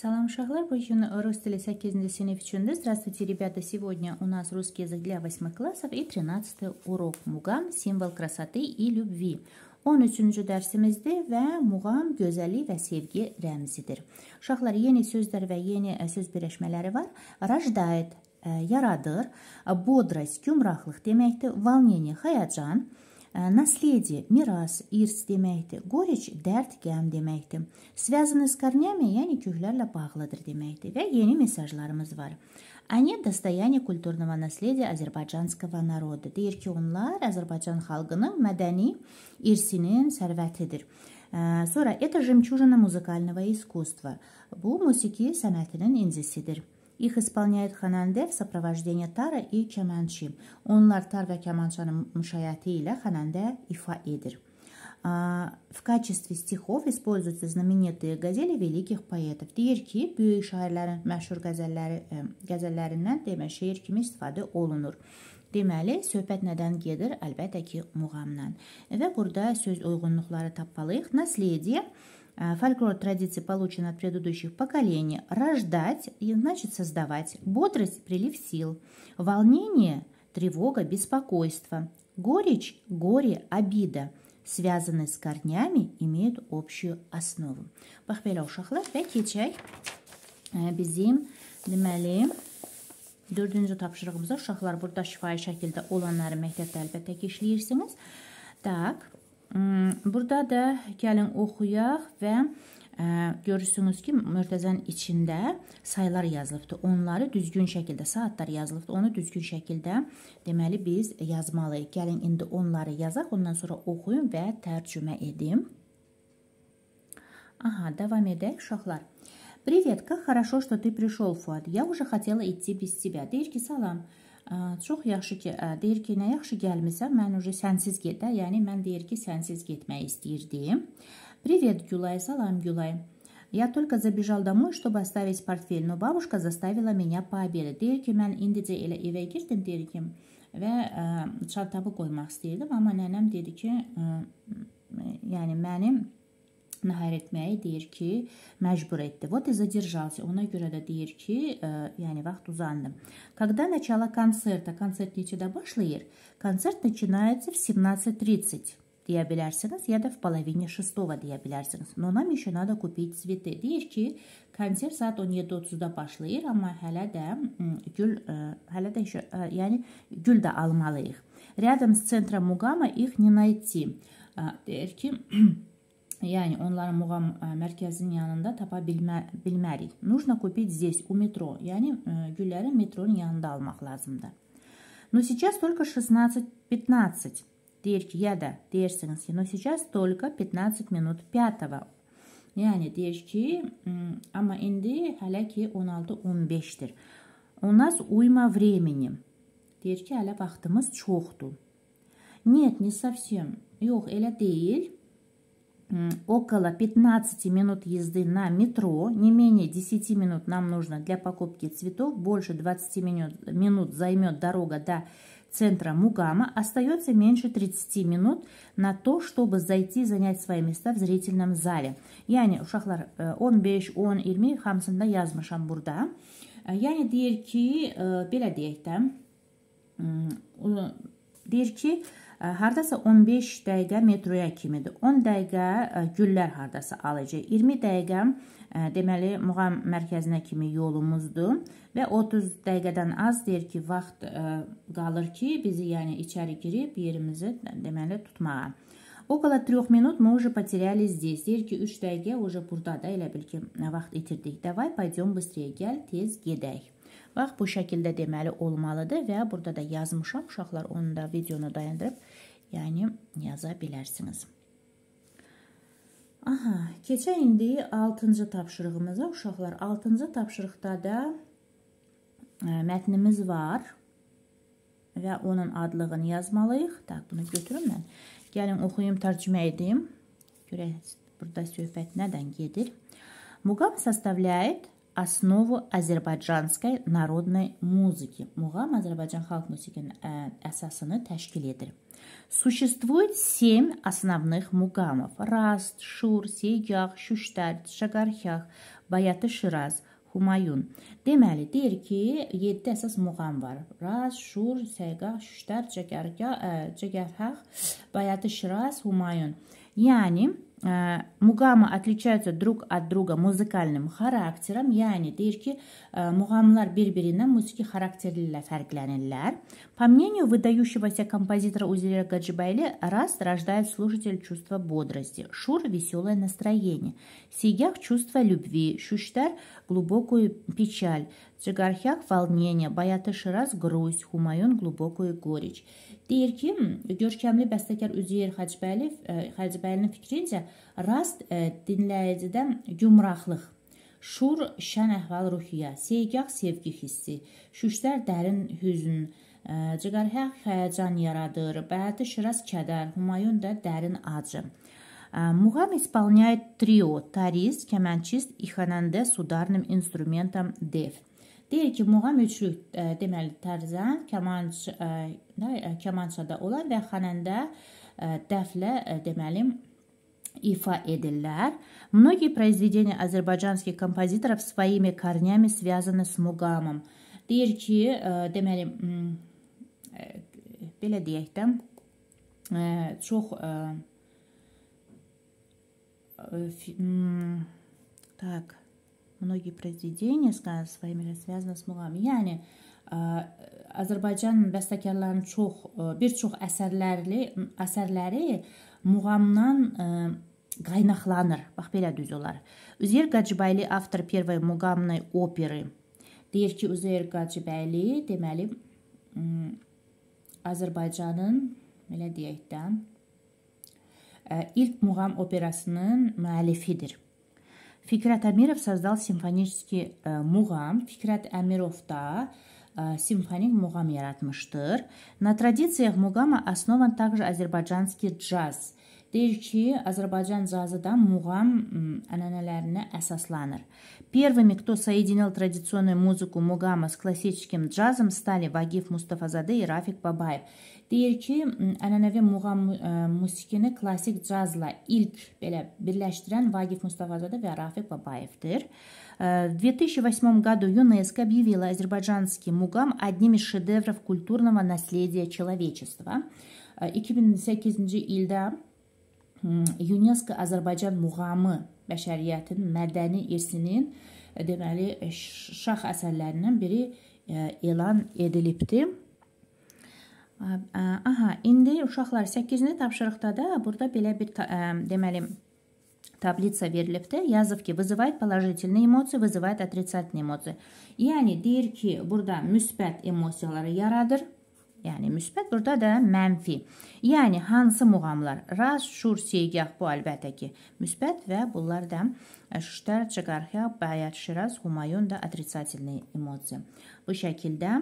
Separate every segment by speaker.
Speaker 1: Салам, шахлар, Баюна, русский 8 синиф чунды. Здравствуйте, ребята! Сегодня у нас русский язык для 8 классов и 13 урок. Мугам – символ красоты и любви. 13-cü dərsimizdir və muğam gözəllik və sevgi rəmzidir. Uşaqlar, yeni sözlər və yeni söz birləşmələri var. Rajdayet yaradır, bodrost, gümraqlıq deməkdir, valniyeni, xəyacan, Э, наследие, miras, irs deməkdir. Qoric, dərd, qəm deməkdir. Связаны с корнями, yəni köklərlə bağlıdır deməkdir. Və yeni mesajlarımız var. Они достояние культурного наследия азербайджанского народа. Deyir ki, onlar Azərbaycan xalqının mədəni irsinin sərvətidir. Sonra, это жемчужина музыкального искусства. Bu, musiqi sənətinin incisidir. Их исполняет xanəndə в сопровождении tara и kəmançi. Onlar tar və kəmançanın müşayiəti ilə xanəndə ifa edir. В качестве стихов используются знаменитые газели великих поэтов. Deyir ki, böyük şairlərin məşhur qəzəlləri, qəzəllərindən demə şeir kimi istifadə olunur. Deməli, söhbət nədən gedir? Əlbəttə ki, muğamdan. Və burada söz uyğunluqları tapmalıyıq. Наследие – Э, фольклор традиции получен от предыдущих поколений. Рождать и значит создавать. Бодрость – прилив сил. Волнение – тревога, беспокойство. Горечь – горе, обида. Связанные с корнями имеют общую основу. Бахбеля ушахла, пяки чай. Э, бизим, демели. Dördüncü tapşırığımızda uşaqlar burada şifahi şəkildə olanları məktəbdə əlbəttə ki Так, Burada da gəlin oxuyaq və ə, e, görürsünüz ki, mörtəzənin içində saylar yazılıbdır. Onları düzgün şəkildə, saatlar yazılıbdır. Onu düzgün şəkildə deməli biz yazmalıyıq. Gəlin indi onları yazaq, ondan sonra oxuyun və tərcümə edim. Aha, davam edək uşaqlar. Привет, как хорошо, что ты пришел, Фуад. Я уже хотела идти без тебя. Deyir ki, salam çox yaxşı ki, deyir ki, nə yaxşı gəlmisən, mən уже sənsiz gedə, yəni mən deyir ki, sənsiz getmək istəyirdim. Привет, Гюлай, салам, Гюлай. Я только забежал домой, чтобы оставить портфель, но бабушка заставила меня пообедать. Deyir ki, mən indicə elə evə girdim, deyir ki, və ə, çantamı qoymaq istəyirdim, amma nənəm dedi ki, ə, yəni mənim nahar etməyi deyir ki, məcbur etdi. Вот и задержался. Ona görə də deyir ki, ə, yəni vaxt uzandı. Когда начало концерта? Konsert neçədə başlayır? Konsert начинается в 17:30 deyə bilərsiniz, ya da в половине шестого deyə bilərsiniz. Но нам еще надо купить цветы. Deyir ki, konsert saat 17:30-da başlayır, amma hələ də gül ə, hələ də еще, ə, yəni gül də almalıyıq. Рядом с центром Мугама их не найти. Deyir ki, yəni onların muğam mərkəzinin yanında tapa bilmə, bilmərik. Нужно купить здесь, у метро. Yəni gülləri metronun yanında almaq lazımdır. Но сейчас только 16.15. Deyir ki, ya da deyirsiniz ki, но сейчас только 15 минут 5-го. Yəni deyir ki, amma indi hələ ki 16.15-dir. У нас уйма времени. Deyir ki, hələ vaxtımız çoxdur. Нет, не совсем. Yox, elə deyil. около 15 минут езды на метро, не менее 10 минут нам нужно для покупки цветов, больше 20 минут, минут займет дорога до центра Мугама, остается меньше 30 минут на то, чтобы зайти занять свои места в зрительном зале. Yani uşaqlar 15-10-20 hamısında yazmışam burada. Yəni deyir ki, belə deyək də, deyir ki, Hardasa 15 dəqiqə metroya kimidir. 10 dəqiqə güllər hardasa alıcı. 20 dəqiqə deməli muğam mərkəzinə kimi yolumuzdur və 30 dəqiqədən az deyir ki, vaxt qalır ki, bizi yəni içəri girib yerimizi deməli tutmağa. Около трех минут мы уже потеряли здесь. Deyir ki, 3 dəqiqə уже burada da elə bil ki, vaxt itirdik. Davay, пойдем быстрее, gəl, tez gedək. Bax bu şəkildə deməli olmalıdır və burada da yazmışam. Uşaqlar onu da videonu dayandırıb, yəni yaza bilərsiniz. Aha, keçə indi 6-cı tapşırığımıza. Uşaqlar 6-cı tapşırıqda da e, mətnimiz var və onun adlığını yazmalıyıq. Tak, bunu götürüm mən. Gəlin oxuyum, tərcümə edim. Görək burada söhbət nədən gedir. Muqam составляет основu azərbaycanskay narodnay muziki. Muğam Azərbaycan xalq musiqinin əsasını təşkil edir. Существует семь основных мугамов – Раст, Шур, Сейгах, Шуштар, Шагархах, Баяты Шираз, Humayun. Deməli, deyir ki, 7 əsas muğam var. Raz, Şur, Səqaq, Şüştər, Cəgərhaq, Bayatı Şiraz, Humayun. Yəni, muqami э, отличаются друг от друга музыкальным характером, ya'ni deyishki mug'amlar bir-biridan музыки xarakterlilar farqlanadilar. По мнению выдающегося композитора Узеля Гаджибайли, раз рождает слушатель чувство бодрости, шур – веселое настроение, сиях – чувство любви, шуштар – глубокую печаль, Ճգարխյակ Վալնիենը, Բայաթը Շրաս Գրույս, Հումայուն Գլուբոկոյի Գորիչ։ Deyir ki, görkəmli bəstəkar Üzeyir Hacıbəyli Hacıbəylinin fikrincə, rast dinləyicidə gümraqlıq Şur şən əhval ruhiyyə, seyqaq sevgi hissi, şüşlər dərin hüzn, cıqarhaq həyəcan yaradır, bəhəti şiraz kədər, Humayun da dərin acı. Muğam исполняет трио, тарист, кеманчист и хананде с ударным инструментом дефт. Deyir ki, muğam üçlü ə, e, deməli tərzən, kamanç ə, e, nə e, kamançada olan və xanəndə ə, dəflə ə, deməli ифа эдиллер. Многие произведения азербайджанских композиторов своими корнями связаны с мугамом. Deyir ki, ə, deməli ə, belə deyək də ə, çox ə, ə, так многие произведения с своими связаны с муğam. Yəni ə, Azərbaycan bəstəkarlarının çox ə, bir çox əsərləri əsərləri muğamdan ə, qaynaqlanır. Bax belə düz olar. Üzeyir Qacıbəyli avtor первой muğamnay operы. Deyir ki, Üzeyir Qacıbəyli deməli ə, Azərbaycanın belə deyək də ə, ilk muğam operasının müəllifidir. Фикрат Амиров создал симфонический э, муғам. Фикрат Амировта э, симфоник муғам яратмыштыр На традициях мугама основан также азербайджанский джаз – Deyir ki, Azərbaycan cazıda muğam ənənələrinə əsaslanır. Первыми, кто соединил традиционную музыку мугама с классическим джазом, стали Вагиф Мустафазаде и Рафик Бабаев. Deyir ki, ənənəvi muğam musiqini klassik cazla ilk belə birləşdirən Vagif Mustafazadə və Rafiq Babayevdir. Э, в 2008 году ЮНЕСКО объявила азербайджанский мугам одним из шедевров культурного наследия человечества. 2008 э, ildə Hmm, UNESCO Azərbaycan muğamı bəşəriyyətin mədəni irsinin e, deməli e, şah əsərlərindən biri e, elan edilibdi. Aha, indi uşaqlar 8-ci tapşırıqda da burada belə bir deməli таблица verilib də yazıb ki, вызывает положительные эмоции, вызывает отрицательные эмоции. Yəni deyir ki, burada müsbət emosiyaları yaradır. Yəni müsbət burada da mənfi. Yəni hansı muğamlar? Раз, шур, сейгah bu əlbəttə ki müsbət və bunlar da e, Şüştər, Çaqarxya, Bayat Şiraz, Humayun da отрицательные эмоции. Bu şəkildə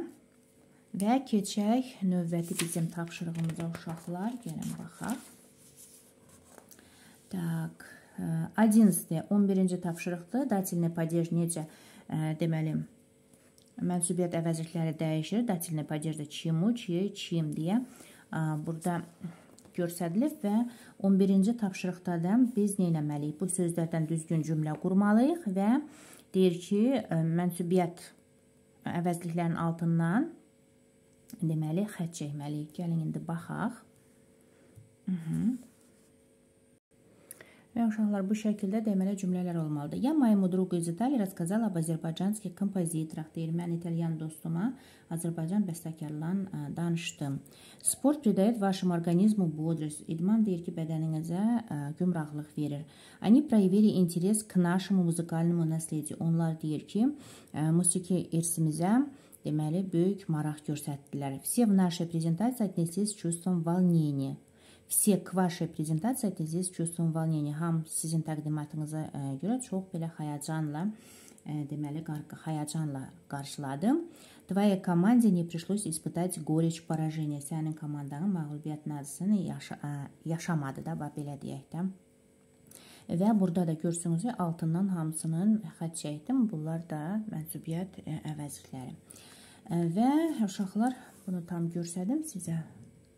Speaker 1: və keçək növbəti bizim tapşırığımıza uşaqlar. Gəlin baxaq. Так, 11, 11-ci tapşırıqdır. Dateline падеж necə e, deməli? mənsübiyyət əvəzlikləri dəyişir. Дательный падежdə чему, чьей, чим deyə burada göstərilib və 11-ci tapşırıqda biz nə etməliyik? Bu sözlərdən düzgün cümlə qurmalıyıq və deyir ki, mənsubiyyət əvəzliklərinin altından deməli xətt çəkməliyik. Gəlin indi baxaq. Mhm. Və uşaqlar bu şəkildə deməli cümlələr olmalıdır. Ya моему другу из Италии рассказал об азербайджанских композиторах deyir. Mən italyan dostuma Azərbaycan bəstəkarlarından e, danışdım. Sport придает вашему организму бодрость. İdman deyir ki, bədəninizə ə, e, gümraqlıq verir. Они проявили интерес к нашему музыкальному наследию. Onlar deyir ki, ə, e, musiqi irsimizə deməli böyük maraq göstərdilər. Все в нашей презентации отнеслись с чувством волнения все к вашей prezentasiya tezis чувствуем волнение. Ham sizin təqdimatınıza görə çox belə həyəcanla, deməli, həyəcanla qarşıladım. Твоей команде не пришлось испытать горечь поражения. Sənin komandanın məğlubiyyət nazısını yaşa yaşamadı da, belə deyək də. Və burada da görsünüz, altından hamısının xətt çəkdim. Bunlar da mənsubiyyət əvəzlikləri. Və uşaqlar bunu tam görsədim sizə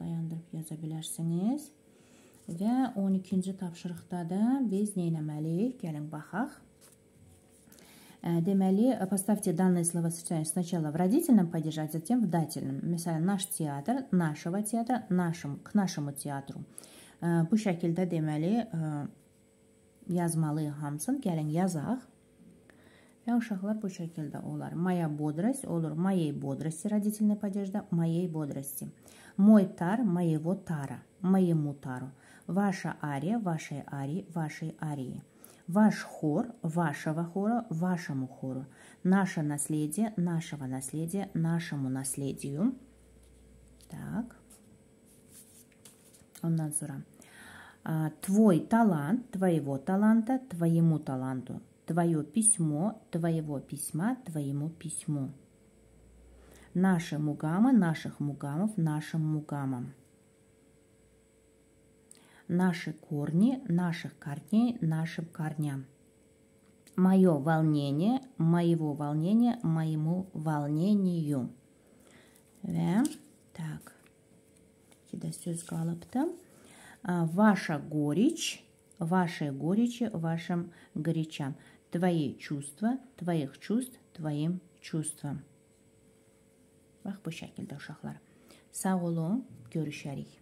Speaker 1: dayandırıb yaza bilərsiniz. Və 12-ci tapşırıqda da biz neynəməliyik? Gəlin, baxaq. Deməli, поставьте данные словосочетания сначала в родительном падеже, а затем в дательном. Məsələn, naş teatr, нашего teatra, нашим, к нашему teatru. Э, bu şəkildə deməli, э, yazmalıyıq hamısını. Gəlin, yazaq. Yumshoqlar bu shaklda ular. Моя бодрость olur моей бодрости, родительная поддержка, моей бодрости. Мой тар моего тара, моему тару. Ваша ария вашей арии, вашей арии. Ваш хор вашего хора, вашему хору. Наше наследие нашего наследия, нашему наследию. Так. Ondan sonra. А, твой талант, твоего таланта, твоему таланту. Твое письмо, твоего письма, твоему письму. Наши мугамы, наших мугамов, нашим мугамам. Наши корни, наших корней, нашим корням. Мое волнение, моего волнения, моему волнению. Ве, э, так. Кида сөз қалыпты. А, ваша горечь, вашей горечи, вашим горечам. твои чувства, твоих чувств, твоим чувствam. Bax bu şəkildə uşaqlar. Sağ olun, görüşərik.